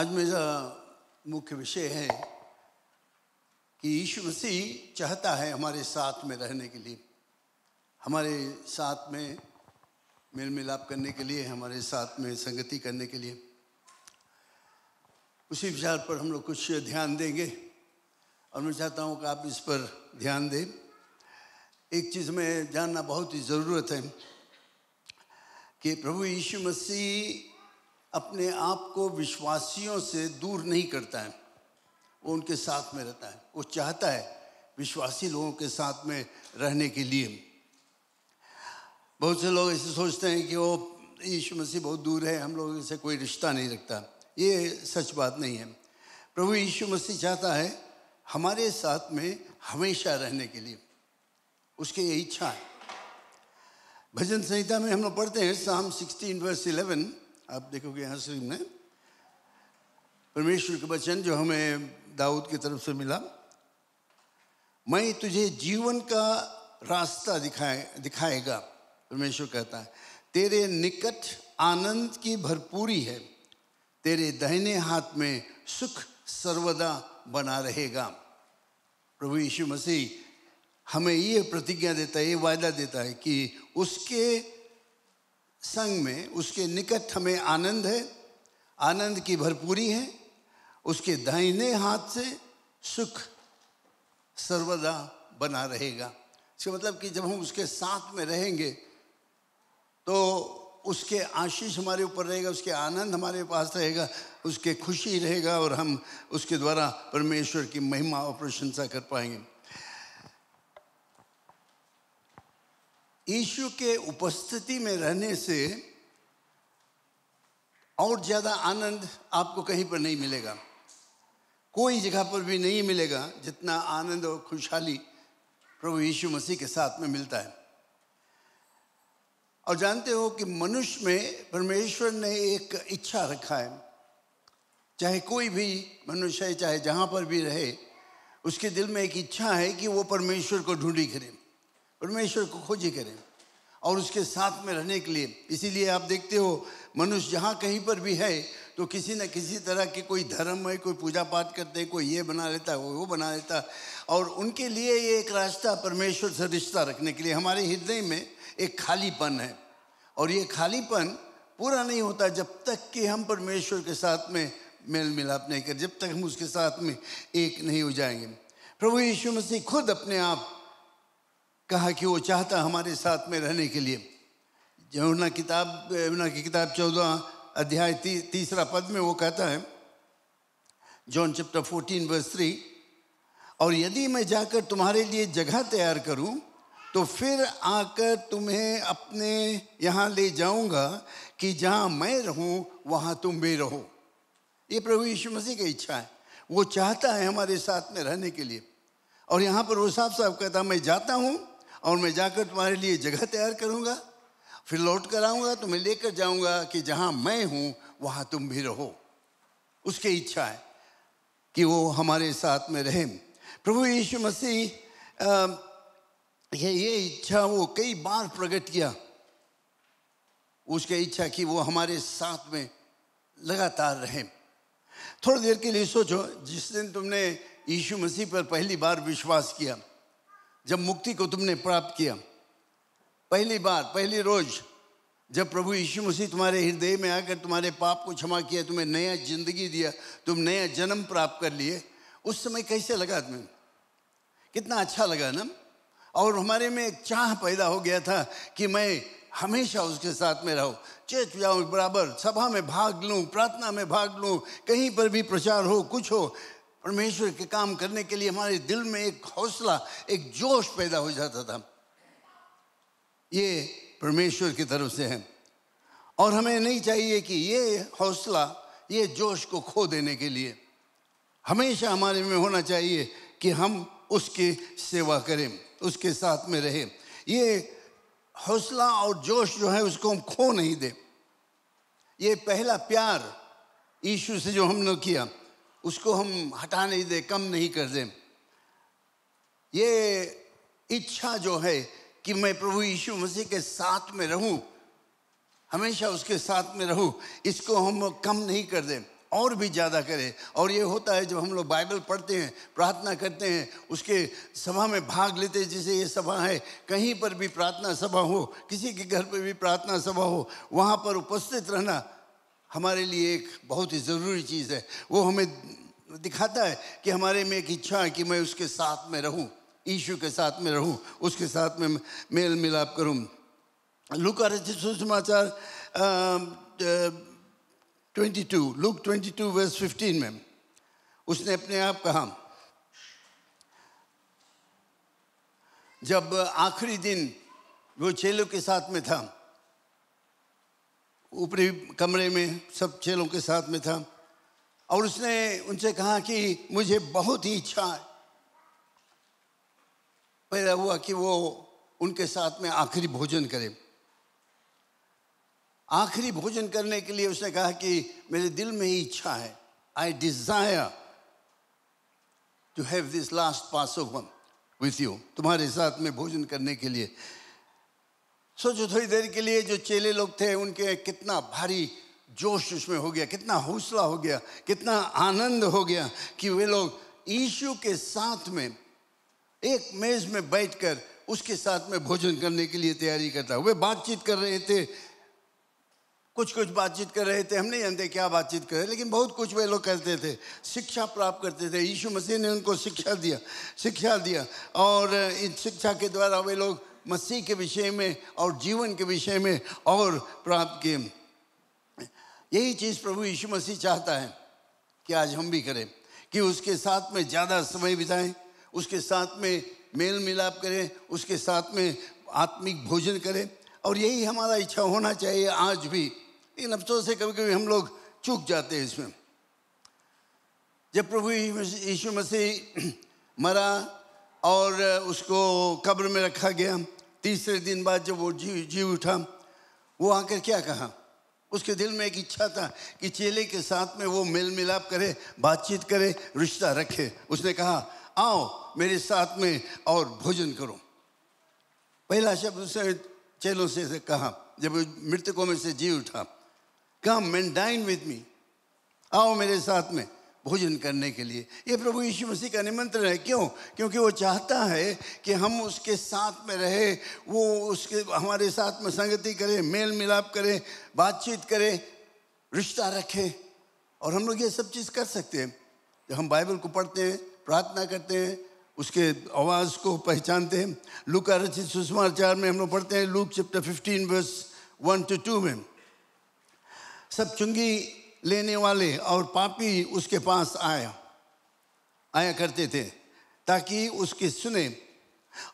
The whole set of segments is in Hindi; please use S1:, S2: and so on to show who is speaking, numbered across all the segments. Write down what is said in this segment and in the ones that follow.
S1: आज मेरा मुख्य विषय है कि यीशु मसीह चाहता है हमारे साथ में रहने के लिए हमारे साथ में मेल मिलाप करने के लिए हमारे साथ में संगति करने के लिए उसी विचार पर हम लोग कुछ ध्यान देंगे और मैं चाहता हूँ कि आप इस पर ध्यान दें एक चीज़ में जानना बहुत ही ज़रूरत है कि प्रभु यीशु मसीह अपने आप को विश्वासियों से दूर नहीं करता है वो उनके साथ में रहता है वो चाहता है विश्वासी लोगों के साथ में रहने के लिए बहुत से लोग ऐसे सोचते हैं कि वो यीशु मसीह बहुत दूर है हम लोगों से कोई रिश्ता नहीं रखता ये सच बात नहीं है प्रभु यीशु मसीह चाहता है हमारे साथ में हमेशा रहने के लिए उसकी ये इच्छा है भजन संहिता में हम लोग पढ़ते हैं साम 16 वर्स 11 आप देखोगे यहाँ श्री में परमेश्वर के वचन जो हमें दाऊद की तरफ से मिला मैं तुझे जीवन का रास्ता दिखाए दिखाएगा परमेश्वर कहता है तेरे निकट आनंद की भरपूरी है तेरे दाहिने हाथ में सुख सर्वदा बना रहेगा प्रभु यीशु मसीह हमें ये प्रतिज्ञा देता है ये वायदा देता है कि उसके संग में उसके निकट हमें आनंद है आनंद की भरपूरी है उसके दाहिने हाथ से सुख सर्वदा बना रहेगा इसका मतलब कि जब हम उसके साथ में रहेंगे तो उसके आशीष हमारे ऊपर रहेगा उसके आनंद हमारे पास रहेगा उसके खुशी रहेगा और हम उसके द्वारा परमेश्वर की महिमा और प्रशंसा कर पाएंगे यीशु के उपस्थिति में रहने से और ज़्यादा आनंद आपको कहीं पर नहीं मिलेगा कोई जगह पर भी नहीं मिलेगा जितना आनंद और खुशहाली प्रभु यीशु मसीह के साथ में मिलता है और जानते हो कि मनुष्य में परमेश्वर ने एक इच्छा रखा है चाहे कोई भी मनुष्य है चाहे जहाँ पर भी रहे उसके दिल में एक इच्छा है कि वो परमेश्वर को ढूंढी करें परमेश्वर को खोजी करें और उसके साथ में रहने के लिए इसीलिए आप देखते हो मनुष्य जहाँ कहीं पर भी है तो किसी न किसी तरह के कोई धर्म है कोई पूजा पाठ करते हैं कोई ये बना लेता है वो बना लेता है और उनके लिए ये एक रास्ता परमेश्वर से रिश्ता रखने के लिए हमारे हृदय में एक खालीपन है और ये खालीपन पूरा नहीं होता जब तक कि हम परमेश्वर के साथ में मेल मिलाप नहीं कर जब तक हम उसके साथ में एक नहीं हो जाएंगे प्रभु यीशु मसीह खुद अपने आप कहा कि वो चाहता हमारे साथ में रहने के लिए यमुना किताब यमुना की किताब चौदह अध्याय ती, तीसरा पद में वो कहता है John chapter fourteen verse three और यदि मैं जाकर तुम्हारे लिए जगह तैयार करूं तो फिर आकर तुम्हें अपने यहाँ ले जाऊंगा कि जहाँ मैं रहूं वहाँ तुम भी रहो ये प्रभु यीशु मसीह की इच्छा है वो चाहता है हमारे साथ में रहने के लिए और यहाँ पर वो साहब साहब कहता मैं जाता हूँ और मैं जाकर तुम्हारे लिए जगह तैयार करूंगा फिर लौट कर आऊँगा तुम्हें लेकर जाऊंगा कि जहां मैं हूं वहां तुम भी रहो उसकी इच्छा है कि वो हमारे साथ में रहें प्रभु यीशु मसीह ये ये इच्छा वो कई बार प्रकट किया उसकी इच्छा कि वो हमारे साथ में लगातार रहे थोड़ी देर के लिए सोचो जिस दिन तुमने यीशु मसीह पर पहली बार विश्वास किया जब मुक्ति को तुमने प्राप्त किया पहली बार पहली रोज जब प्रभु यीशु मसीह तुम्हारे हृदय में आकर तुम्हारे पाप को क्षमा किया तुम्हें नया जिंदगी दिया तुम नया जन्म प्राप्त कर लिए उस समय कैसे लगा तुम्हें कितना अच्छा लगा ना और हमारे में एक चाह पैदा हो गया था कि मैं हमेशा उसके साथ में रहो चेत जाऊँ बराबर सभा में भाग लूँ प्रार्थना में भाग लूँ कहीं पर भी प्रचार हो कुछ हो परमेश्वर के काम करने के लिए हमारे दिल में एक हौसला एक जोश पैदा हो जाता था ये परमेश्वर की तरफ से है और हमें नहीं चाहिए कि ये हौसला ये जोश को खो देने के लिए हमेशा हमारे में होना चाहिए कि हम उसकी सेवा करें उसके साथ में रहें ये हौसला और जोश जो है उसको हम खो नहीं दें ये पहला प्यार ईशु से जो हमने किया उसको हम हटा नहीं दें कम नहीं कर दें ये इच्छा जो है कि मैं प्रभु यीशु मसीह के साथ में रहूं हमेशा उसके साथ में रहूं इसको हम कम नहीं कर दें और भी ज़्यादा करें और ये होता है जब हम लोग बाइबल पढ़ते हैं प्रार्थना करते हैं उसके सभा में भाग लेते हैं जैसे ये सभा है कहीं पर भी प्रार्थना सभा हो किसी के घर पर भी प्रार्थना सभा हो वहाँ पर उपस्थित रहना हमारे लिए एक बहुत ही ज़रूरी चीज़ है वो हमें दिखाता है कि हमारे में एक इच्छा है कि मैं उसके साथ में रहूं ईशु के साथ में रहूं उसके साथ में मेल मिलाप करूं लुक सुषमाचार twenty two Luke twenty two verse fifteen में उसने अपने आप कहा जब आखिरी दिन वो चेलों के साथ में था ऊपरी कमरे में सब चेलों के साथ में था और उसने उनसे कहा कि मुझे बहुत ही इच्छा है पैदा हुआ कि वो उनके साथ में आखिरी भोजन करे आखिरी भोजन करने के लिए उसने कहा कि मेरे दिल में ही इच्छा है I desire to have this last pass of one with you तुम्हारे साथ में भोजन करने के लिए सोचो थोड़ी देर के लिए जो चेले लोग थे उनके कितना भारी जोश उसमें हो गया कितना हौसला हो गया कितना आनंद हो गया कि वे लोग ईशु के साथ में एक मेज में बैठकर उसके साथ में भोजन करने के लिए तैयारी करता वे बातचीत कर रहे थे कुछ कुछ बातचीत कर रहे थे हम नहीं जानते क्या बातचीत कर रहे लेकिन बहुत कुछ वे लोग करते थे शिक्षा प्राप्त करते थे यीशु मसीह ने उनको शिक्षा दिया शिक्षा दिया और इस शिक्षा के द्वारा वे लोग मसीह के विषय में और जीवन के विषय में और प्राप्त किए यही चीज़ प्रभु यीशु मसीह चाहता है कि आज हम भी करें कि उसके साथ में ज़्यादा समय बिताएं उसके साथ में मेल मिलाप करें उसके साथ में आत्मिक भोजन करें और यही हमारा इच्छा होना चाहिए आज भी इन अफसोस से कभी कभी हम लोग चूक जाते हैं इसमें जब प्रभु यीशु मसीह मरा और उसको कब्र में रखा गया तीसरे दिन बाद जब वो जी जीव उठा वो आकर क्या कहा उसके दिल में एक इच्छा था कि चेले के साथ में वो मेल मिलाप करे बातचीत करे रिश्ता रखे उसने कहा आओ मेरे साथ में और भोजन करो पहला शब्द उसने चेलों से, कहा जब मृतकों में से जी उठा come man dine with me आओ मेरे साथ में भोजन करने के लिए ये प्रभु यीशु मसीह का निमंत्रण है क्यों क्योंकि वो चाहता है कि हम उसके साथ में रहे वो उसके हमारे साथ में संगति करें मेल मिलाप करें बातचीत करें रिश्ता रखें और हम लोग ये सब चीज़ कर सकते हैं जब हम बाइबल को पढ़ते हैं प्रार्थना करते हैं उसके आवाज़ को पहचानते हैं लू का रचित सुषमाचार में हम लोग पढ़ते हैं Luke chapter fifteen verse one to two में सब चुंगी लेने वाले और पापी उसके पास आया आया करते थे ताकि उसके सुने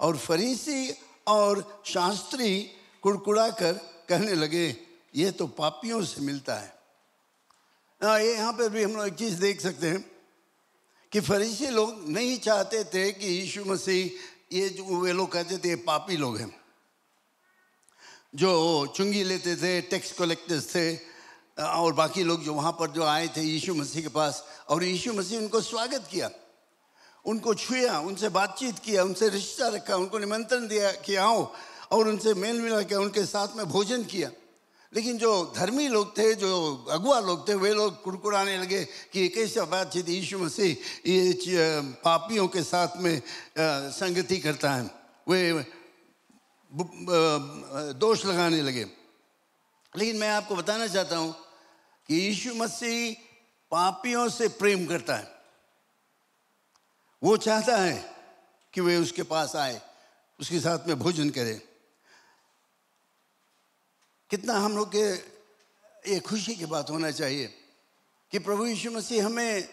S1: और फरीसी और शास्त्री कुड़कुड़ा कर कहने लगे ये तो पापियों से मिलता है आ, हाँ, ये यहाँ पर भी हम लोग एक चीज़ देख सकते हैं कि फरीसी लोग नहीं चाहते थे कि यीशु मसीह ये जो वे लोग कहते थे ये पापी लोग हैं जो चुंगी लेते थे टैक्स कलेक्टर्स थे और बाकी लोग जो वहाँ पर जो आए थे यीशु मसीह के पास और यीशु मसीह उनको स्वागत किया उनको छुया उनसे बातचीत किया उनसे रिश्ता रखा उनको निमंत्रण दिया कि आओ और उनसे मेल मिला के उनके साथ में भोजन किया लेकिन जो धर्मी लोग थे जो अगुआ लोग थे वे लोग कुड़कुड़ाने लगे कि ये बातचीत यीशु मसीह ये पापियों के साथ में संगति करता है वे दोष लगाने लगे लेकिन मैं आपको बताना चाहता हूँ कि यीशु मसीह पापियों से प्रेम करता है वो चाहता है कि वे उसके पास आए उसके साथ में भोजन करें कितना हम लोग के ये खुशी की बात होना चाहिए कि प्रभु यीशु मसीह हमें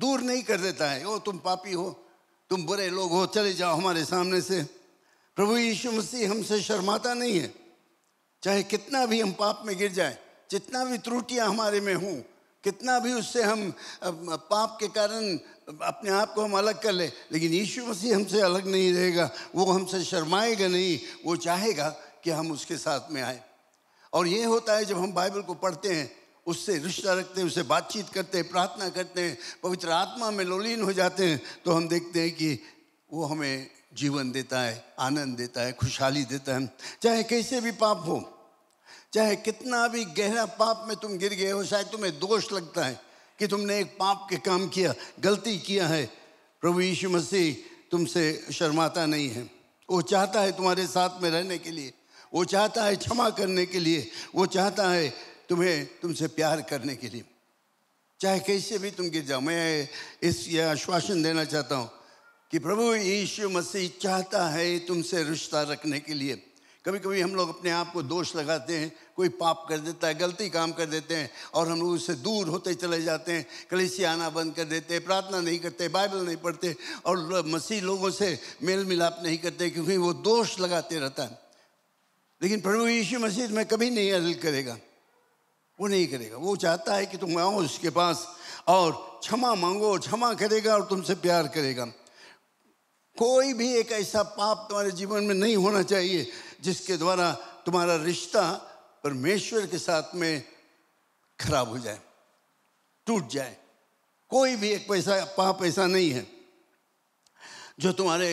S1: दूर नहीं कर देता है ओ तुम पापी हो तुम बुरे लोग हो चले जाओ हमारे सामने से प्रभु यीशु मसीह हमसे शर्माता नहीं है चाहे कितना भी हम पाप में गिर जाए जितना भी त्रुटियां हमारे में हों कितना भी उससे हम पाप के कारण अपने आप को हम अलग कर लें लेकिन यीशु मसीह हमसे अलग नहीं रहेगा वो हमसे शर्माएगा नहीं वो चाहेगा कि हम उसके साथ में आए और ये होता है जब हम बाइबल को पढ़ते हैं उससे रिश्ता रखते हैं उससे बातचीत करते हैं प्रार्थना करते हैं पवित्र आत्मा में लोलीन हो जाते हैं तो हम देखते हैं कि वो हमें जीवन देता है आनंद देता है खुशहाली देता है चाहे कैसे भी पाप हो चाहे कितना भी गहरा पाप में तुम गिर गए हो शायद तुम्हें दोष लगता है कि तुमने एक पाप के काम किया गलती किया है प्रभु यीशु मसीह तुमसे शर्माता नहीं है वो चाहता है तुम्हारे साथ में रहने के लिए वो चाहता है क्षमा करने के लिए वो चाहता है तुम्हें तुमसे प्यार करने के लिए चाहे कैसे भी तुम गिर जाओ मैं इस यह आश्वासन देना चाहता हूँ कि प्रभु यीशु मसीह चाहता है तुमसे रिश्ता रखने के लिए कभी कभी हम लोग अपने आप को दोष लगाते हैं कोई पाप कर देता है गलती काम कर देते हैं और हम लोग उससे दूर होते चले जाते हैं कलेसी आना बंद कर देते हैं प्रार्थना नहीं करते बाइबल नहीं पढ़ते और मसीह लोगों से मेल मिलाप नहीं करते क्योंकि वो दोष लगाते रहता है लेकिन प्रभु यीशु मसीह में कभी नहीं अदल करेगा वो नहीं करेगा वो चाहता है कि तुम आओ उसके पास और क्षमा मांगो क्षमा करेगा और तुमसे प्यार करेगा कोई भी एक ऐसा पाप तुम्हारे जीवन में नहीं होना चाहिए जिसके द्वारा तुम्हारा रिश्ता परमेश्वर के साथ में खराब हो जाए टूट जाए कोई भी एक पैसा पाप पैसा नहीं है जो तुम्हारे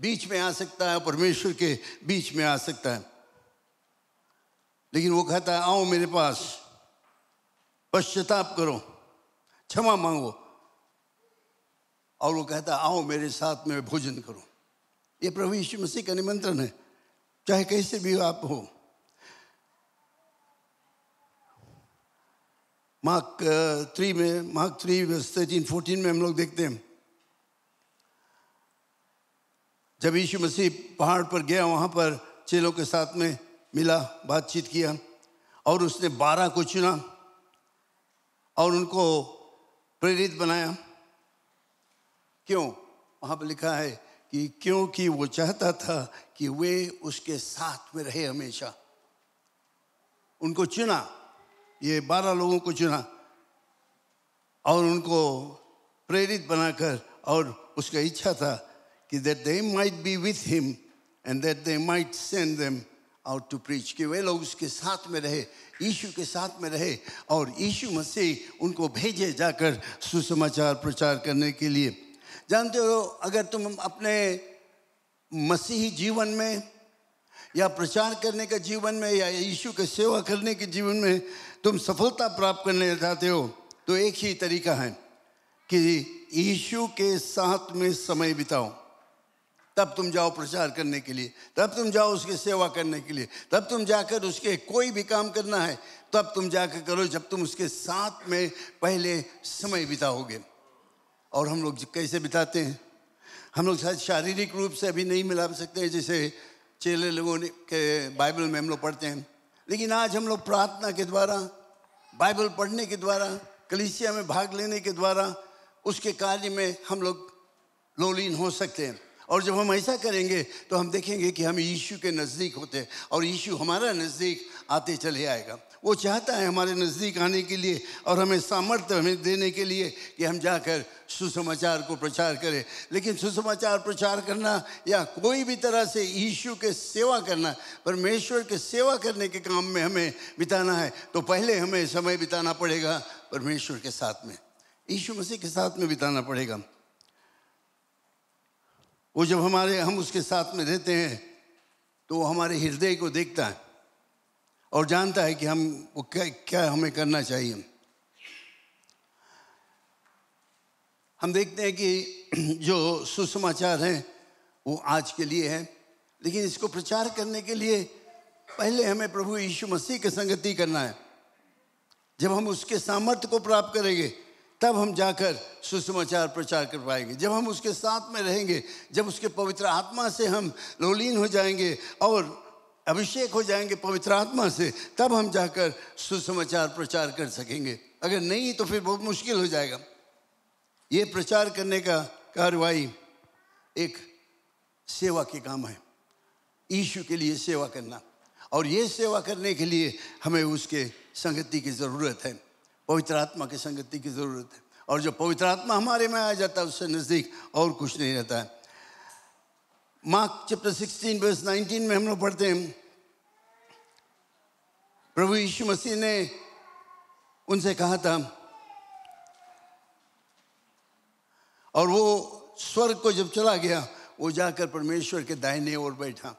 S1: बीच में आ सकता है परमेश्वर के बीच में आ सकता है लेकिन वो कहता है आओ मेरे पास पश्चाताप करो क्षमा मांगो और वो कहता है आओ मेरे साथ में भोजन करो ये प्रभु यीशु मसीह का निमंत्रण है चाहे कैसे भी आप हो मार्क थ्री में मार्क थ्री थर्टीन फोर्टीन में हम लोग देखते हैं जब यीशु मसीह पहाड़ पर गया वहां पर चेलों के साथ में मिला बातचीत किया और उसने बारह को चुना और उनको प्रेरित बनाया क्यों वहां पर लिखा है कि क्योंकि वो चाहता था कि वे उसके साथ में रहे हमेशा उनको चुना ये बारह लोगों को चुना और उनको प्रेरित बनाकर और उसका इच्छा था कि that they might be with him and that they might send them out to preach कि वे लोग उसके साथ में रहे ईशु के साथ में रहे और यीशु मसीह उनको भेजे जाकर सुसमाचार प्रचार करने के लिए जानते हो अगर तुम अपने मसीही जीवन में या प्रचार करने के जीवन में या यीशु के सेवा करने के जीवन में तुम सफलता प्राप्त करने चाहते हो तो एक ही तरीका है कि यीशु के साथ में समय बिताओ तब तुम जाओ प्रचार करने के लिए तब तुम जाओ उसकी सेवा करने के लिए तब तुम जाकर उसके कोई भी काम करना है तब तुम जाकर करो जब तुम उसके साथ में पहले समय बिताओगे और हम लोग कैसे बिताते हैं हम लोग शायद शारीरिक रूप से अभी नहीं मिला सकते हैं जैसे चेले लोगों ने के बाइबल में हम लोग पढ़ते हैं लेकिन आज हम लोग प्रार्थना के द्वारा बाइबल पढ़ने के द्वारा कलिसिया में भाग लेने के द्वारा उसके कार्य में हम लोग लोलीन हो सकते हैं और जब हम ऐसा करेंगे तो हम देखेंगे कि हम यीशु के नज़दीक होते हैं और यीशु हमारा नज़दीक आते चले आएगा वो चाहता है हमारे नज़दीक आने के लिए और हमें सामर्थ्य हमें देने के लिए कि हम जाकर सुसमाचार को प्रचार करें लेकिन सुसमाचार प्रचार करना या कोई भी तरह से यीशु के सेवा करना परमेश्वर के सेवा करने के काम में हमें बिताना है तो पहले हमें समय बिताना पड़ेगा परमेश्वर के साथ में यीशु मसीह के साथ में बिताना पड़ेगा वो जब हमारे हम उसके साथ में रहते हैं तो वो हमारे हृदय को देखता है और जानता है कि हम वो क्या क्या हमें करना चाहिए हम देखते हैं कि जो सुसमाचार हैं वो आज के लिए है लेकिन इसको प्रचार करने के लिए पहले हमें प्रभु यीशु मसीह के संगति करना है जब हम उसके सामर्थ्य को प्राप्त करेंगे तब हम जाकर सुसमाचार प्रचार कर पाएंगे जब हम उसके साथ में रहेंगे जब उसके पवित्र आत्मा से हम लोलीन हो जाएंगे और अभिषेक हो जाएंगे पवित्र आत्मा से तब हम जाकर सुसमाचार प्रचार कर सकेंगे अगर नहीं तो फिर बहुत मुश्किल हो जाएगा ये प्रचार करने का कार्रवाई एक सेवा के काम है ईशु के लिए सेवा करना और ये सेवा करने के लिए हमें उसके संगति की ज़रूरत है पवित्र आत्मा की संगति की ज़रूरत है और जो पवित्र आत्मा हमारे में आ जाता है उससे नज़दीक और कुछ नहीं रहता है मार्क चैप्टर 16 वर्स 19 में हम लोग पढ़ते हैं प्रभु यीशु मसीह ने उनसे कहा था और वो स्वर्ग को जब चला गया वो जाकर परमेश्वर के दाहिने ओर बैठा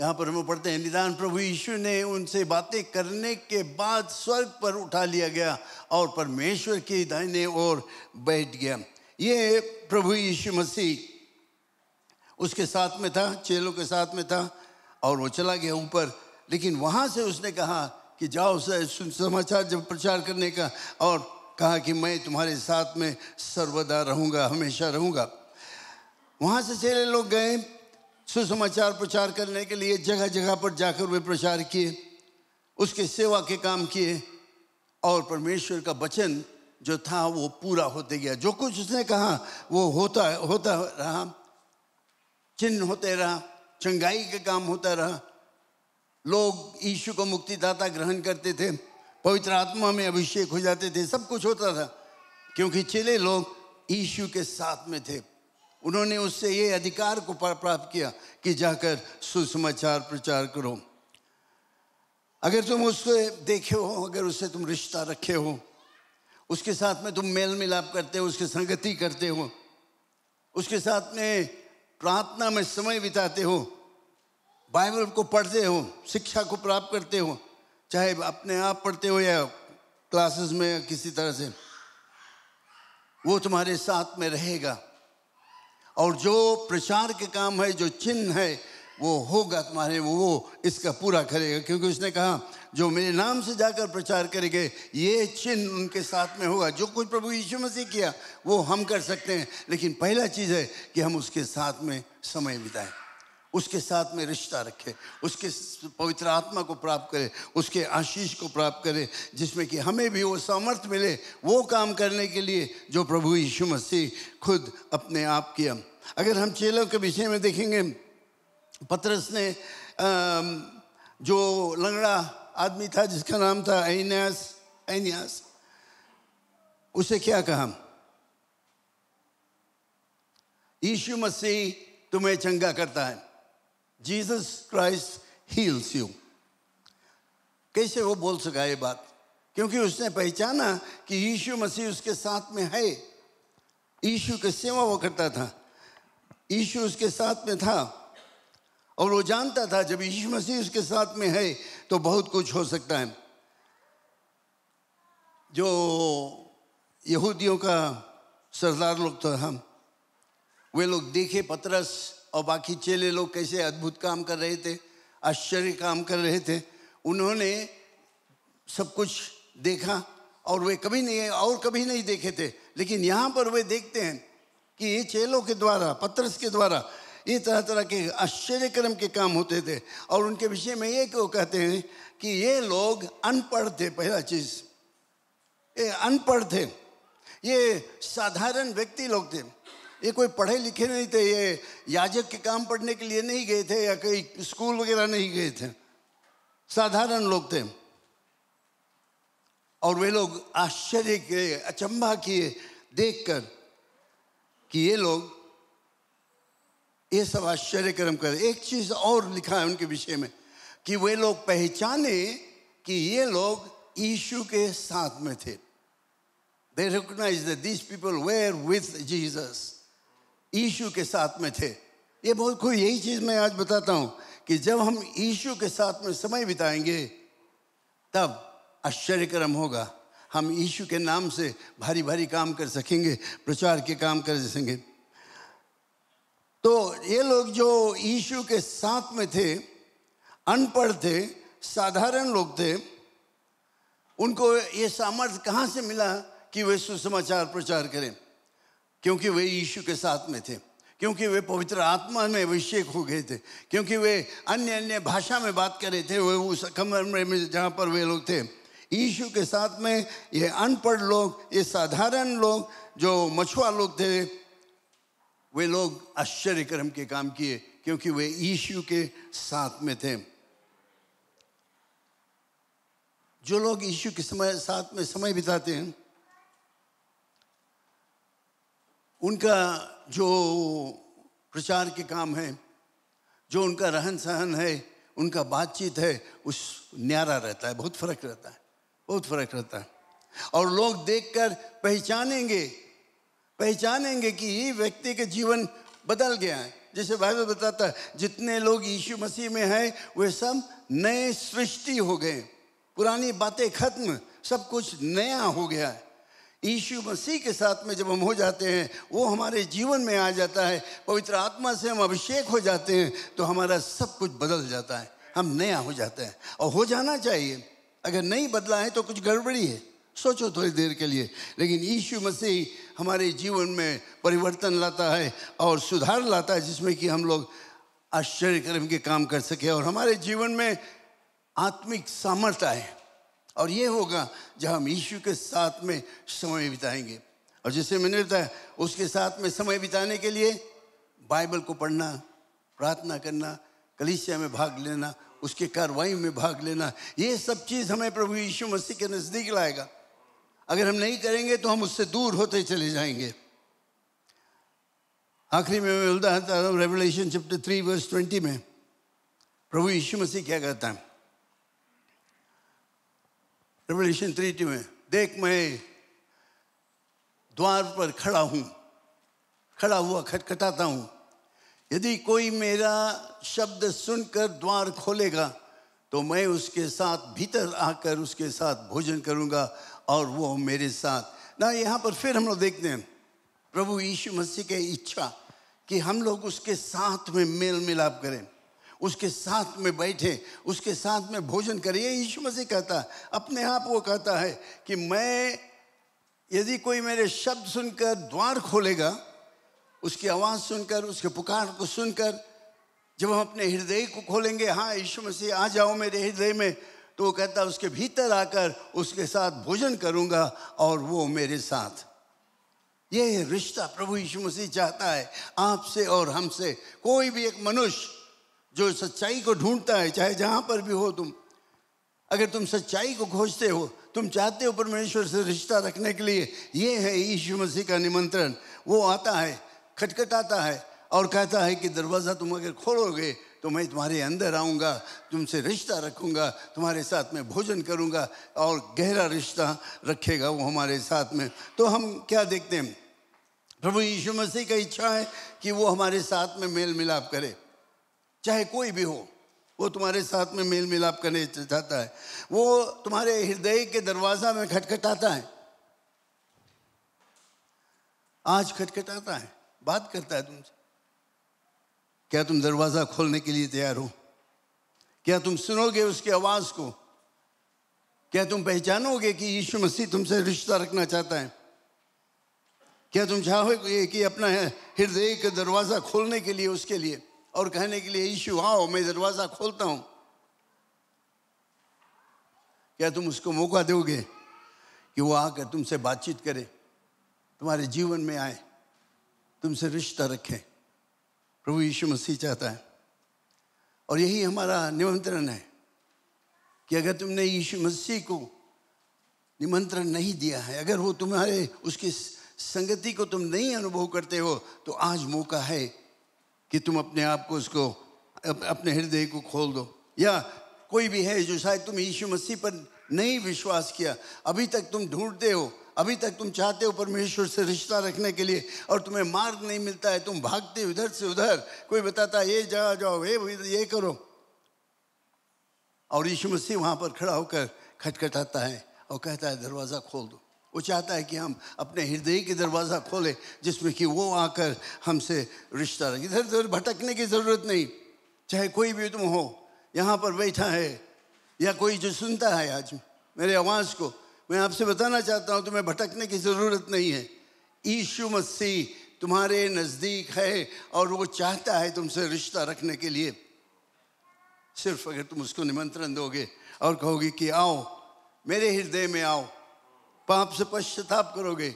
S1: यहाँ पर हम पढ़ते हैं निदान प्रभु यीशु ने उनसे बातें करने के बाद स्वर्ग पर उठा लिया गया और परमेश्वर के दाहिने ओर बैठ गया ये प्रभु यीशु मसीह उसके साथ में था चेलों के साथ में था और वो चला गया ऊपर लेकिन वहाँ से उसने कहा कि जाओ समाचार जब प्रचार करने का और कहा कि मैं तुम्हारे साथ में सर्वदा रहूँगा हमेशा रहूँगा वहाँ से चेले लोग गए सुसमाचार प्रचार करने के लिए जगह जगह पर जाकर वे प्रचार किए उसके सेवा के काम किए और परमेश्वर का वचन जो था वो पूरा होते गया जो कुछ उसने कहा वो होता होता रहा चिन्ह होते रहा चंगाई का काम होता रहा लोग यीशु को मुक्तिदाता ग्रहण करते थे पवित्र आत्मा में अभिषेक हो जाते थे सब कुछ होता था क्योंकि चिले लोग यीशु के साथ में थे उन्होंने उससे ये अधिकार को प्राप्त किया कि जाकर सुसमाचार प्रचार करो अगर तुम उससे देखे हो अगर उससे तुम रिश्ता रखे हो उसके साथ में तुम मेल मिलाप करते हो उसकी संगति करते हो उसके साथ में प्रार्थना में समय बिताते हो बाइबल को पढ़ते हो शिक्षा को प्राप्त करते हो चाहे अपने आप पढ़ते हो या क्लासेस में या किसी तरह से वो तुम्हारे साथ में रहेगा और जो प्रचार के काम है जो चिन्ह है वो होगा तुम्हारे वो इसका पूरा करेगा क्योंकि उसने कहा जो मेरे नाम से जाकर प्रचार करेंगे ये चिन्ह उनके साथ में होगा जो कुछ प्रभु यीशु मसीह किया वो हम कर सकते हैं लेकिन पहला चीज़ है कि हम उसके साथ में समय बिताएं उसके साथ में रिश्ता रखें उसके पवित्र आत्मा को प्राप्त करें उसके आशीष को प्राप्त करें जिसमें कि हमें भी वो सामर्थ्य मिले वो काम करने के लिए जो प्रभु यीशु मसीह खुद अपने आप किया अगर हम चेलों के विषय में देखेंगे पतरस ने जो लंगड़ा आदमी था जिसका नाम था एनियास एनियास उसे क्या कहा यीशु मसीह तुम्हें चंगा करता है जीसस क्राइस्ट हील्स यू कैसे वो बोल सका ये बात क्योंकि उसने पहचाना कि यीशु मसीह उसके साथ में है यीशु के सेवा वो करता था यीशु उसके साथ में था और वो जानता था जब यीशु मसीह उसके साथ में है तो बहुत कुछ हो सकता है जो यहूदियों का सरदार लोग तो हम वे लोग देखे पतरस और बाकी चेले लोग कैसे अद्भुत काम कर रहे थे आश्चर्य काम कर रहे थे उन्होंने सब कुछ देखा और वे कभी नहीं और कभी नहीं देखे थे लेकिन यहाँ पर वे देखते हैं कि ये चेलों के द्वारा पतरस के द्वारा ये तरह तरह के आश्चर्यक्रम के काम होते थे और उनके विषय में ये क्यों कहते हैं कि ये लोग अनपढ़ थे पहला चीज़ ये अनपढ़ थे ये साधारण व्यक्ति लोग थे ये कोई पढ़े लिखे नहीं थे ये याजक के काम पढ़ने के लिए नहीं गए थे या कहीं स्कूल वगैरह नहीं गए थे साधारण लोग थे और वे लोग आश्चर्य किए अचंभा किए देखकर कि ये लोग ये सब आश्चर्य कर्म कर एक चीज और लिखा है उनके विषय में कि वे लोग पहचाने कि ये लोग ईशु के साथ में थे they recognize this people were with Jesus ईशु के साथ में थे ये बहुत कोई यही चीज मैं आज बताता हूं कि जब हम ईशु के साथ में समय बिताएंगे तब आश्चर्यक्रम होगा हम ईशु के नाम से भारी भारी काम कर सकेंगे प्रचार के काम कर सकेंगे तो ये लोग जो यीशु के साथ में थे अनपढ़ थे साधारण लोग थे उनको ये सामर्थ्य कहाँ से मिला कि वे सुसमाचार प्रचार करें क्योंकि वे यीशु के साथ में थे क्योंकि वे पवित्र आत्मा में अभिषेक हो गए थे क्योंकि वे अन्य अन्य भाषा में बात कर रहे थे वे उस कमरे में जहाँ पर वे लोग थे यीशु के साथ में ये अनपढ़ लोग ये साधारण लोग जो मछुआ लोग थे वे लोग आश्चर्यक्रम के काम किए क्योंकि वे ईशु के साथ में थे जो लोग ईशु के समय साथ में समय बिताते हैं उनका जो प्रचार के काम है जो उनका रहन सहन है उनका बातचीत है उस न्यारा रहता है बहुत फर्क रहता है बहुत फर्क रहता है और लोग देखकर पहचानेंगे पहचानेंगे कि ये व्यक्ति के जीवन बदल गया है जैसे बाइबल बताता है जितने लोग यीशु मसीह में हैं वे सब नए सृष्टि हो गए पुरानी बातें खत्म सब कुछ नया हो गया है यीशु मसीह के साथ में जब हम हो जाते हैं वो हमारे जीवन में आ जाता है पवित्र आत्मा से हम अभिषेक हो जाते हैं तो हमारा सब कुछ बदल जाता है हम नया हो जाते हैं और हो जाना चाहिए अगर नहीं बदला है तो कुछ गड़बड़ी है सोचो थोड़ी देर के लिए लेकिन यीशु मसीह हमारे जीवन में परिवर्तन लाता है और सुधार लाता है जिसमें कि हम लोग आश्चर्य कर्म के काम कर सके और हमारे जीवन में आत्मिक सामर्थ्य आए और ये होगा जब हम यीशु के साथ में समय बिताएंगे और जैसे मैंने बताया उसके साथ में समय बिताने के लिए बाइबल को पढ़ना प्रार्थना करना कलिसिया में भाग लेना उसके कार्रवाई में भाग लेना ये सब चीज़ हमें प्रभु यीशु मसीह के नज़दीक लाएगा अगर हम नहीं करेंगे तो हम उससे दूर होते चले जाएंगे आखिरी में मिलता उदाहरण आ Revelation chapter three verse twenty में प्रभु यीशु मसीह क्या कहता है रेवलेशन थ्री टू में देख मैं द्वार पर खड़ा हूं खड़ा हुआ खटखटाता हूं यदि कोई मेरा शब्द सुनकर द्वार खोलेगा तो मैं उसके साथ भीतर आकर उसके साथ भोजन करूंगा और वो मेरे साथ ना यहाँ पर फिर हम लोग देखते हैं प्रभु यीशु मसीह की इच्छा कि हम लोग उसके साथ में मेल मिलाप करें उसके साथ में बैठे उसके साथ में भोजन करें ये यीशु मसीह कहता है अपने आप वो कहता है कि मैं यदि कोई मेरे शब्द सुनकर द्वार खोलेगा उसकी आवाज़ सुनकर उसके पुकार को सुनकर जब हम अपने हृदय को खोलेंगे हाँ यीशु मसीह आ जाओ मेरे हृदय में तो वो कहता उसके भीतर आकर उसके साथ भोजन करूंगा और वो मेरे साथ ये रिश्ता प्रभु यीशु मसीह चाहता है आपसे और हमसे कोई भी एक मनुष्य जो सच्चाई को ढूंढता है चाहे जहाँ पर भी हो तुम अगर तुम सच्चाई को खोजते हो तुम चाहते हो परमेश्वर से रिश्ता रखने के लिए ये है यीशु मसीह का निमंत्रण वो आता है खटखटाता है और कहता है कि दरवाज़ा तुम अगर खोलोगे तो मैं तुम्हारे अंदर आऊँगा तुमसे रिश्ता रखूँगा तुम्हारे साथ में भोजन करूँगा और गहरा रिश्ता रखेगा वो हमारे साथ में तो हम क्या देखते हैं प्रभु यीशु मसीह का इच्छा है कि वो हमारे साथ में मेल मिलाप करे चाहे कोई भी हो वो तुम्हारे साथ में मेल मिलाप करने चाहता है वो तुम्हारे हृदय के दरवाजा में खटखटाता है आज खटखटाता है बात करता है तुमसे क्या तुम दरवाजा खोलने के लिए तैयार हो क्या तुम सुनोगे उसकी आवाज को क्या तुम पहचानोगे कि यीशु मसीह तुमसे रिश्ता रखना चाहता है क्या तुम चाहोगे कि अपना हृदय का दरवाजा खोलने के लिए उसके लिए और कहने के लिए यीशु आओ मैं दरवाजा खोलता हूं क्या तुम उसको मौका दोगे कि वो आकर तुमसे बातचीत करे तुम्हारे जीवन में आए तुमसे रिश्ता रखें प्रभु यीशु मसीह चाहता है और यही हमारा निमंत्रण है कि अगर तुमने यीशु मसीह को निमंत्रण नहीं दिया है अगर वो तुम्हारे उसकी संगति को तुम नहीं अनुभव करते हो तो आज मौका है कि तुम अपने आप को उसको अपने हृदय को खोल दो या कोई भी है जो शायद तुम यीशु मसीह पर नहीं विश्वास किया अभी तक तुम ढूंढते हो अभी तक तुम चाहते हो परमेश्वर से रिश्ता रखने के लिए और तुम्हें मार्ग नहीं मिलता है तुम भागते उधर से उधर कोई बताता ये जा जाओ ये ये करो और यीशु मसीह वहाँ पर खड़ा होकर खटखटाता है और कहता है दरवाज़ा खोल दो वो चाहता है कि हम अपने हृदय के दरवाज़ा खोलें जिसमें कि वो आकर हमसे रिश्ता रखें इधर उधर भटकने की ज़रूरत नहीं चाहे कोई भी तुम हो यहाँ पर बैठा है या कोई जो सुनता है आज मेरे आवाज़ को मैं आपसे बताना चाहता हूँ तुम्हें भटकने की ज़रूरत नहीं है ईशु मसीह तुम्हारे नज़दीक है और वो चाहता है तुमसे रिश्ता रखने के लिए सिर्फ अगर तुम उसको निमंत्रण दोगे और कहोगे कि आओ मेरे हृदय में आओ पाप से पश्चाताप करोगे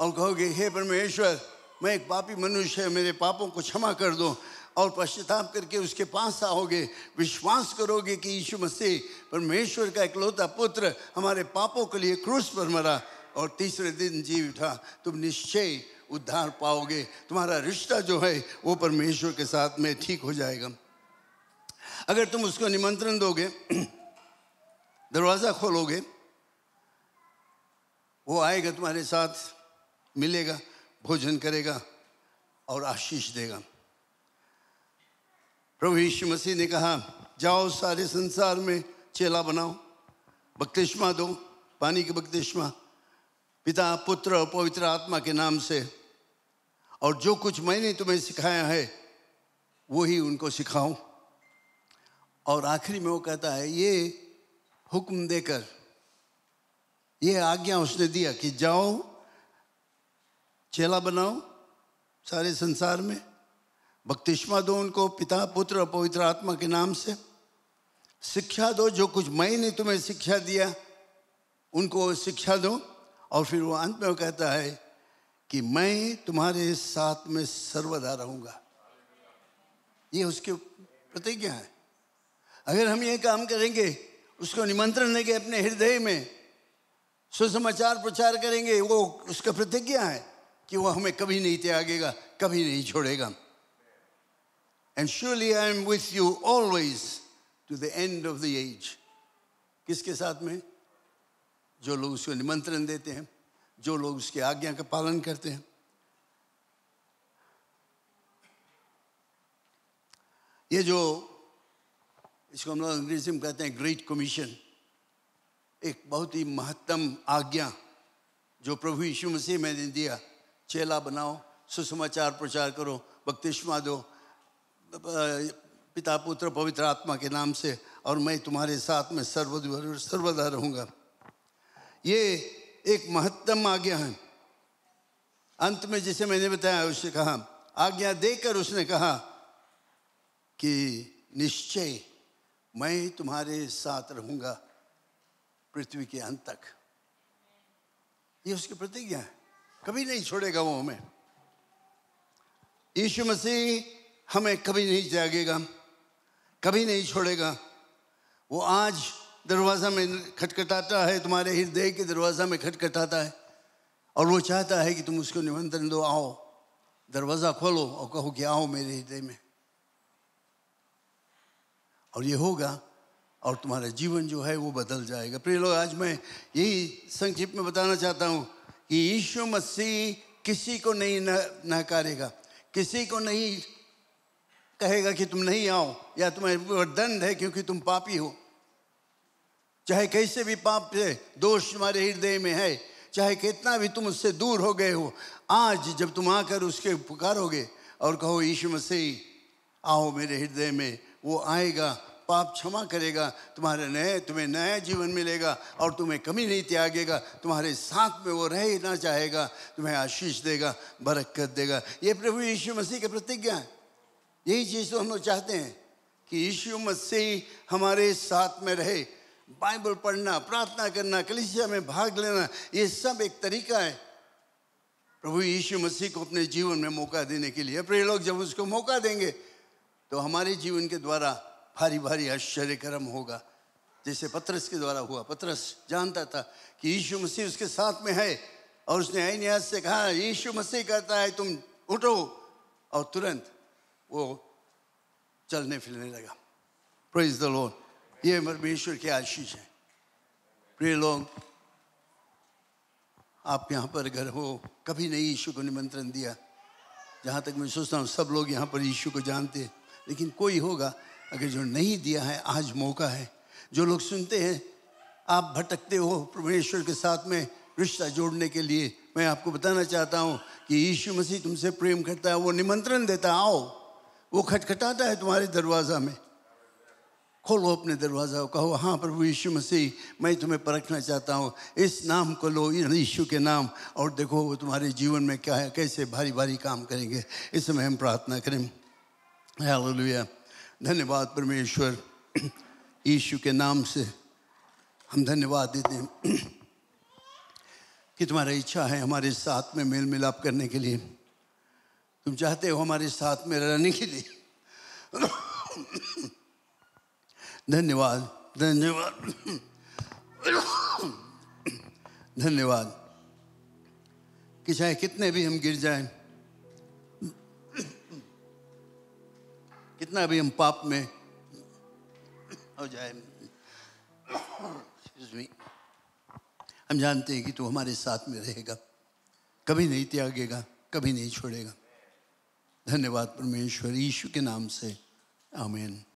S1: और कहोगे हे परमेश्वर मैं एक पापी मनुष्य है मेरे पापों को क्षमा कर दो और पश्चाताप करके उसके पास आओगे विश्वास करोगे कि यीशु मसीह परमेश्वर का इकलौता पुत्र हमारे पापों के लिए क्रूस पर मरा और तीसरे दिन जी उठा तुम निश्चय उद्धार पाओगे तुम्हारा रिश्ता जो है वो परमेश्वर के साथ में ठीक हो जाएगा अगर तुम उसको निमंत्रण दोगे दरवाज़ा खोलोगे वो आएगा तुम्हारे साथ मिलेगा भोजन करेगा और आशीष देगा प्रभु यीशु मसीह ने कहा जाओ सारे संसार में चेला बनाओ बक्तिश्मा दो पानी की बक्तिश्मा पिता पुत्र और पवित्र आत्मा के नाम से और जो कुछ मैंने तुम्हें सिखाया है वो ही उनको सिखाओ और आखिरी में वो कहता है ये हुक्म देकर ये आज्ञा उसने दिया कि जाओ चेला बनाओ सारे संसार में भक्तिष्मा दो उनको पिता पुत्र और पवित्र आत्मा के नाम से शिक्षा दो जो कुछ मैंने तुम्हें शिक्षा दिया उनको शिक्षा दो और फिर वो अंत में कहता है कि मैं तुम्हारे साथ में सर्वदा रहूंगा ये उसके प्रतिज्ञा है अगर हम ये काम करेंगे उसको निमंत्रण देंगे अपने हृदय में सुसमाचार प्रचार करेंगे वो उसका प्रतिज्ञा है कि वो हमें कभी नहीं त्यागेगा कभी नहीं छोड़ेगा and surely I am with you always to the end of the age. किसके साथ में जो लोग उसको निमंत्रण देते हैं जो लोग उसके आज्ञा का पालन करते हैं ये जो इसको हम लोग अंग्रेजी में कहते हैं ग्रेट कमीशन एक बहुत ही महत्तम आज्ञा जो प्रभु यीशु मसीह ने दिया चेला बनाओ सुसमाचार प्रचार करो बक्तिश्मा दो पिता पुत्र पवित्र आत्मा के नाम से और मैं तुम्हारे साथ में सर्वद सर्वदा रहूंगा ये एक महत्तम आज्ञा है अंत में जिसे मैंने बताया उसने कहा आज्ञा देकर उसने कहा कि निश्चय मैं तुम्हारे साथ रहूंगा पृथ्वी के अंत तक ये उसकी प्रतिज्ञा है कभी नहीं छोड़ेगा वो हमें यीशु मसीह हमें कभी नहीं जागेगा कभी नहीं छोड़ेगा वो आज दरवाज़ा में खटखटाता है तुम्हारे हृदय के दरवाज़ा में खटखटाता है और वो चाहता है कि तुम उसको निमंत्रण दो आओ दरवाज़ा खोलो और कहो कि आओ मेरे हृदय में और ये होगा और तुम्हारा जीवन जो है वो बदल जाएगा प्रिय लोग आज मैं यही संक्षिप्त में बताना चाहता हूँ कि यीशु मसीह किसी को नहीं नकारेगा किसी को नहीं कहेगा कि तुम नहीं आओ या तुम्हें दंड है क्योंकि तुम पापी हो चाहे कैसे भी पाप से दोष तुम्हारे हृदय में है चाहे कितना भी तुम उससे दूर हो गए हो आज जब तुम आकर उसके पुकारोगे और कहो यीशु मसीह आओ मेरे हृदय में वो आएगा पाप क्षमा करेगा तुम्हारे नए तुम्हें नया जीवन मिलेगा और तुम्हें कमी नहीं त्यागेगा तुम्हारे साथ में वो रहना चाहेगा तुम्हें आशीष देगा बरकत देगा ये प्रभु यीशु मसीह की प्रतिज्ञा है यही चीज़ तो हम लोग चाहते हैं कि यीशु मसीह हमारे साथ में रहे बाइबल पढ़ना प्रार्थना करना कलिसिया में भाग लेना ये सब एक तरीका है प्रभु यीशु मसीह को अपने जीवन में मौका देने के लिए प्रिय लोग जब उसको मौका देंगे तो हमारे जीवन के द्वारा भारी भारी आश्चर्य कर्म होगा जैसे पत्रस के द्वारा हुआ पत्रस जानता था कि यीशु मसीह उसके साथ में है और उसने अनियास से कहा यीशु मसीह कहता है तुम उठो और तुरंत वो चलने फिरने लगा प्रेज द लोन ये परमेश्वर की आशीष है प्रिय लोग आप यहाँ पर घर हो कभी नहीं यीशु को निमंत्रण दिया जहाँ तक मैं सोचता हूँ सब लोग यहाँ पर यीशु को जानते हैं लेकिन कोई होगा अगर जो नहीं दिया है आज मौका है जो लोग सुनते हैं आप भटकते हो परमेश्वर के साथ में रिश्ता जोड़ने के लिए मैं आपको बताना चाहता हूँ कि यीशु मसीह तुमसे प्रेम करता है वो निमंत्रण देता आओ वो खटखटाता है तुम्हारे दरवाज़ा में खोलो अपने दरवाज़ा को कहो हाँ प्रभु यीशु मसीह मैं तुम्हें परखना चाहता हूँ इस नाम को लो यीशु के नाम और देखो वो तुम्हारे जीवन में क्या है कैसे भारी भारी काम करेंगे इस समय हम प्रार्थना करें हालेलुया धन्यवाद परमेश्वर यीशु के नाम से हम धन्यवाद देते हैं कि तुम्हारी इच्छा है हमारे साथ में मेल मिलाप करने के लिए तुम चाहते हो हमारे साथ में रहने के लिए धन्यवाद धन्यवाद धन्यवाद कि चाहे कितने भी हम गिर जाएं कितना भी हम पाप में हो जाए हम जानते हैं कि तू हमारे साथ में रहेगा कभी नहीं त्यागेगा कभी नहीं छोड़ेगा धन्यवाद परमेश्वर यीशु के नाम से आमीन